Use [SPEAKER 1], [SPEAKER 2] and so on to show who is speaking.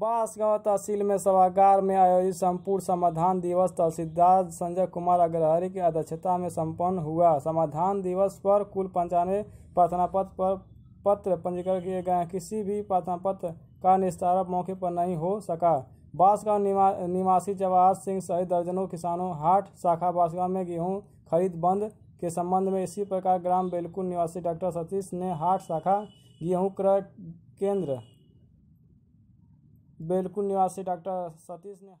[SPEAKER 1] बासगांव तहसील में सभागार में आयोजित संपूर्ण समाधान दिवस तहसीलदार संजय कुमार अग्रहरी की अध्यक्षता में संपन्न हुआ समाधान दिवस पर कुल पंचानवे प्रार्थना पत्र पर पत्र पंजीकरण किए गए किसी भी प्रार्थना पत्र का निस्तारण मौके पर नहीं हो सका बांसगांव निवा, निवासी जवाहर सिंह सहित दर्जनों किसानों हाट शाखा बासगांव में गेहूँ खरीद बंद के संबंध में इसी प्रकार ग्राम बेलकुल निवासी डॉक्टर सतीश ने हाट शाखा गेहूँ क्रय केंद्र बिल्कुल निवासी डॉक्टर सतीश ने